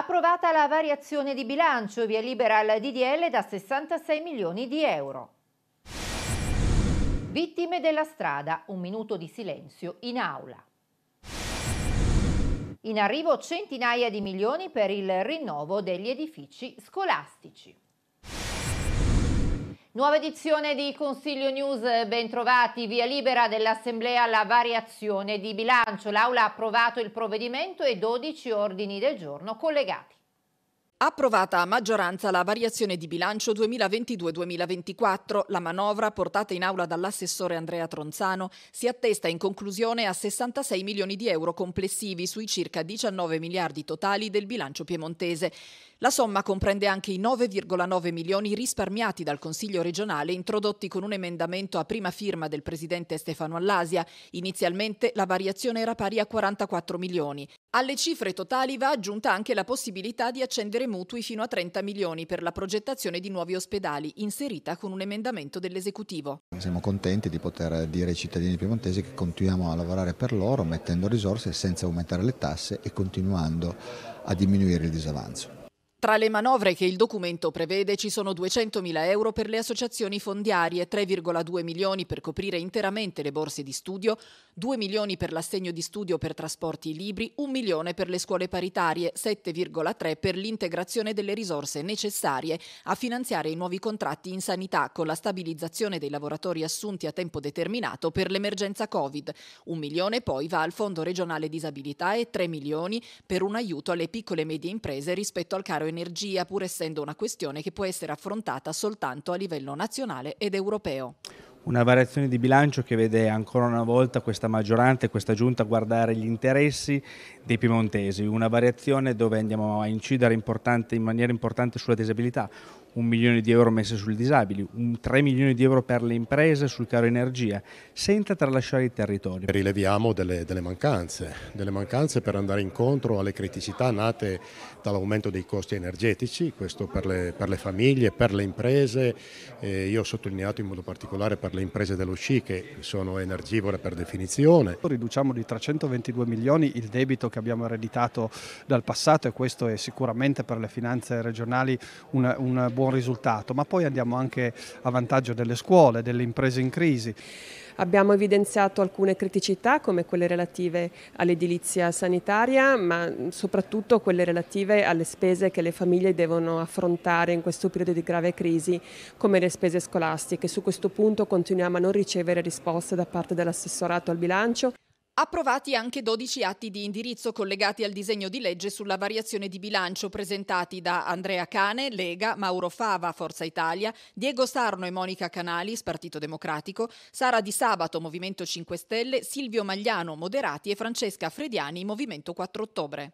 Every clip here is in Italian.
Approvata la variazione di bilancio, via libera al DDL da 66 milioni di euro. Vittime della strada, un minuto di silenzio in aula. In arrivo centinaia di milioni per il rinnovo degli edifici scolastici. Nuova edizione di Consiglio News, bentrovati, via libera dell'Assemblea la variazione di bilancio. L'Aula ha approvato il provvedimento e 12 ordini del giorno collegati. Approvata a maggioranza la variazione di bilancio 2022-2024, la manovra portata in aula dall'assessore Andrea Tronzano si attesta in conclusione a 66 milioni di euro complessivi sui circa 19 miliardi totali del bilancio piemontese. La somma comprende anche i 9,9 milioni risparmiati dal Consiglio regionale introdotti con un emendamento a prima firma del presidente Stefano Allasia. Inizialmente la variazione era pari a 44 milioni. Alle cifre totali va aggiunta anche la possibilità di accendere mutui fino a 30 milioni per la progettazione di nuovi ospedali, inserita con un emendamento dell'esecutivo. Siamo contenti di poter dire ai cittadini piemontesi che continuiamo a lavorare per loro mettendo risorse senza aumentare le tasse e continuando a diminuire il disavanzo. Tra le manovre che il documento prevede ci sono 200.000 euro per le associazioni fondiarie, 3,2 milioni per coprire interamente le borse di studio, 2 milioni per l'assegno di studio per trasporti e libri, 1 milione per le scuole paritarie, 7,3 per l'integrazione delle risorse necessarie a finanziare i nuovi contratti in sanità con la stabilizzazione dei lavoratori assunti a tempo determinato per l'emergenza Covid. 1 milione poi va al Fondo regionale disabilità e 3 milioni per un aiuto alle piccole e medie imprese rispetto al caro energia energia, pur essendo una questione che può essere affrontata soltanto a livello nazionale ed europeo. Una variazione di bilancio che vede ancora una volta questa maggioranza e questa giunta guardare gli interessi dei piemontesi, una variazione dove andiamo a incidere in maniera importante sulla disabilità, un milione di euro messe sul disabili, un 3 milioni di euro per le imprese sul caro energia, senza tralasciare i territori. Rileviamo delle, delle mancanze, delle mancanze per andare incontro alle criticità nate dall'aumento dei costi energetici, questo per le, per le famiglie, per le imprese, eh, io ho sottolineato in modo particolare per le imprese dello sci che sono energivore per definizione. Riduciamo di 322 milioni il debito che abbiamo ereditato dal passato e questo è sicuramente per le finanze regionali un, un buon buon risultato, ma poi andiamo anche a vantaggio delle scuole, delle imprese in crisi. Abbiamo evidenziato alcune criticità come quelle relative all'edilizia sanitaria, ma soprattutto quelle relative alle spese che le famiglie devono affrontare in questo periodo di grave crisi, come le spese scolastiche. Su questo punto continuiamo a non ricevere risposte da parte dell'assessorato al bilancio. Approvati anche 12 atti di indirizzo collegati al disegno di legge sulla variazione di bilancio presentati da Andrea Cane, Lega, Mauro Fava, Forza Italia, Diego Sarno e Monica Canalis, Partito Democratico, Sara Di Sabato, Movimento 5 Stelle, Silvio Magliano, Moderati e Francesca Frediani, Movimento 4 Ottobre.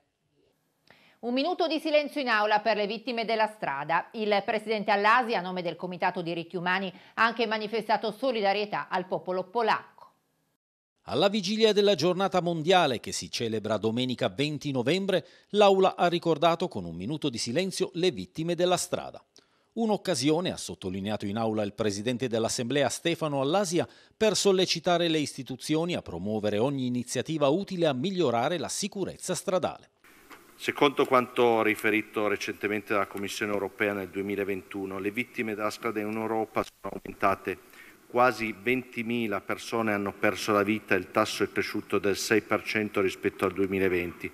Un minuto di silenzio in aula per le vittime della strada. Il presidente Allasi, a nome del Comitato Diritti Umani, ha anche manifestato solidarietà al popolo polacco. Alla vigilia della giornata mondiale che si celebra domenica 20 novembre, l'Aula ha ricordato con un minuto di silenzio le vittime della strada. Un'occasione, ha sottolineato in aula il presidente dell'Assemblea Stefano Allasia, per sollecitare le istituzioni a promuovere ogni iniziativa utile a migliorare la sicurezza stradale. Secondo quanto riferito recentemente dalla Commissione europea nel 2021, le vittime della strada in Europa sono aumentate quasi 20.000 persone hanno perso la vita, e il tasso è cresciuto del 6% rispetto al 2020,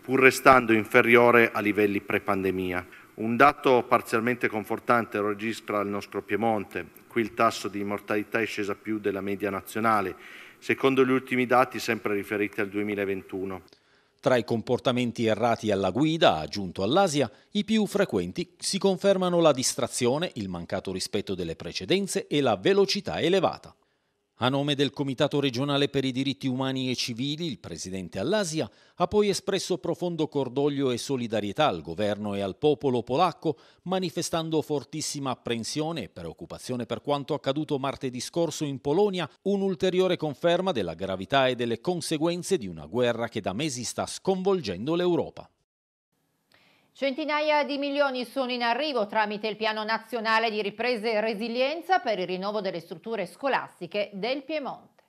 pur restando inferiore a livelli pre-pandemia. Un dato parzialmente confortante lo registra il nostro Piemonte, qui il tasso di mortalità è sceso più della media nazionale, secondo gli ultimi dati sempre riferiti al 2021. Tra i comportamenti errati alla guida, aggiunto all'Asia, i più frequenti si confermano la distrazione, il mancato rispetto delle precedenze e la velocità elevata. A nome del Comitato regionale per i diritti umani e civili, il presidente all'Asia ha poi espresso profondo cordoglio e solidarietà al governo e al popolo polacco, manifestando fortissima apprensione e preoccupazione per quanto accaduto martedì scorso in Polonia, un'ulteriore conferma della gravità e delle conseguenze di una guerra che da mesi sta sconvolgendo l'Europa. Centinaia di milioni sono in arrivo tramite il Piano Nazionale di Riprese e Resilienza per il rinnovo delle strutture scolastiche del Piemonte.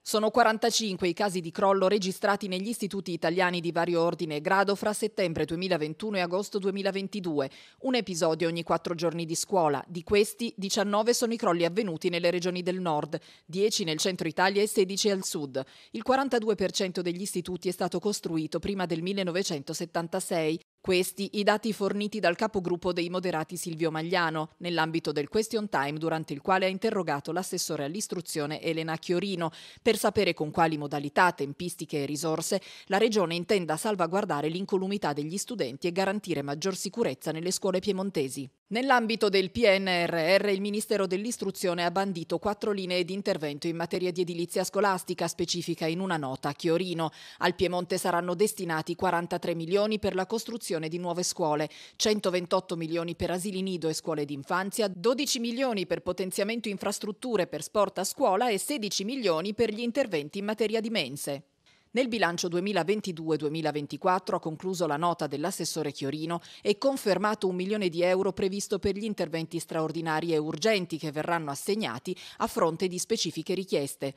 Sono 45 i casi di crollo registrati negli istituti italiani di vario ordine e grado fra settembre 2021 e agosto 2022, un episodio ogni quattro giorni di scuola. Di questi, 19 sono i crolli avvenuti nelle regioni del nord, 10 nel centro Italia e 16 al sud. Il 42% degli istituti è stato costruito prima del 1976 questi i dati forniti dal capogruppo dei moderati Silvio Magliano nell'ambito del question time durante il quale ha interrogato l'assessore all'istruzione Elena Chiorino per sapere con quali modalità, tempistiche e risorse la Regione intenda salvaguardare l'incolumità degli studenti e garantire maggior sicurezza nelle scuole piemontesi. Nell'ambito del PNRR il Ministero dell'Istruzione ha bandito quattro linee di intervento in materia di edilizia scolastica, specifica in una nota a Chiorino. Al Piemonte saranno destinati 43 milioni per la costruzione di nuove scuole, 128 milioni per asili nido e scuole d'infanzia, 12 milioni per potenziamento infrastrutture per sport a scuola e 16 milioni per gli interventi in materia di mense. Nel bilancio 2022-2024 ha concluso la nota dell'assessore Chiorino e confermato un milione di euro previsto per gli interventi straordinari e urgenti che verranno assegnati a fronte di specifiche richieste.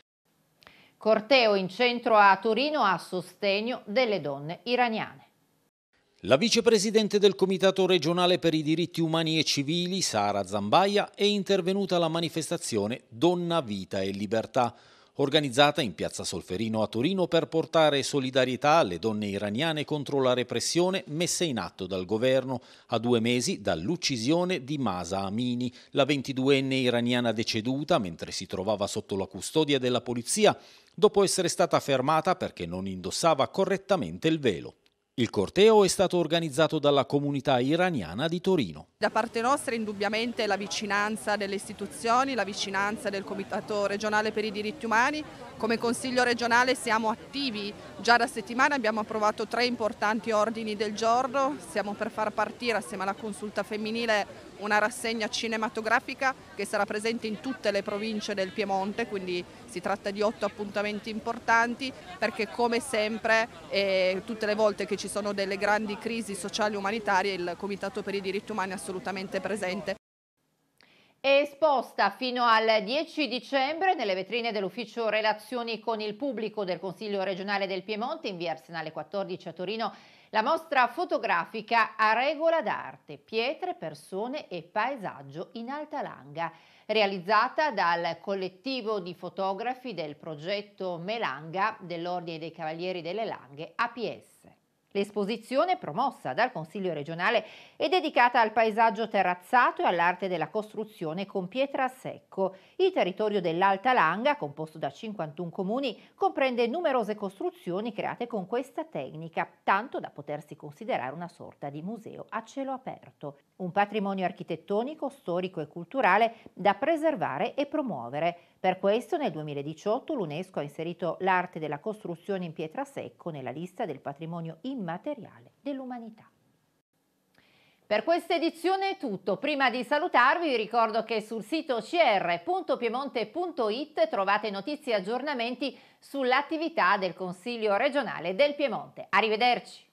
Corteo in centro a Torino a sostegno delle donne iraniane. La vicepresidente del Comitato regionale per i diritti umani e civili, Sara Zambaia, è intervenuta alla manifestazione Donna, Vita e Libertà organizzata in piazza Solferino a Torino per portare solidarietà alle donne iraniane contro la repressione messa in atto dal governo a due mesi dall'uccisione di Masa Amini, la 22enne iraniana deceduta mentre si trovava sotto la custodia della polizia dopo essere stata fermata perché non indossava correttamente il velo. Il corteo è stato organizzato dalla comunità iraniana di Torino. Da parte nostra indubbiamente la vicinanza delle istituzioni, la vicinanza del Comitato regionale per i diritti umani. Come Consiglio regionale siamo attivi, già da settimana abbiamo approvato tre importanti ordini del giorno, siamo per far partire assieme alla consulta femminile una rassegna cinematografica che sarà presente in tutte le province del Piemonte, quindi si tratta di otto appuntamenti importanti perché come sempre eh, tutte le volte che ci sono delle grandi crisi sociali e umanitarie, il Comitato per i diritti umani è assolutamente presente. È esposta fino al 10 dicembre nelle vetrine dell'ufficio relazioni con il pubblico del Consiglio regionale del Piemonte in via Arsenale 14 a Torino la mostra fotografica a regola d'arte, pietre, persone e paesaggio in alta langa, realizzata dal collettivo di fotografi del progetto Melanga dell'Ordine dei Cavalieri delle Langhe APS. L'esposizione, promossa dal Consiglio regionale, è dedicata al paesaggio terrazzato e all'arte della costruzione con pietra a secco. Il territorio dell'Alta Langa, composto da 51 comuni, comprende numerose costruzioni create con questa tecnica, tanto da potersi considerare una sorta di museo a cielo aperto. Un patrimonio architettonico, storico e culturale da preservare e promuovere per questo nel 2018 l'UNESCO ha inserito l'arte della costruzione in pietra secco nella lista del patrimonio immateriale dell'umanità. Per questa edizione è tutto. Prima di salutarvi vi ricordo che sul sito cr.piemonte.it trovate notizie e aggiornamenti sull'attività del Consiglio regionale del Piemonte. Arrivederci!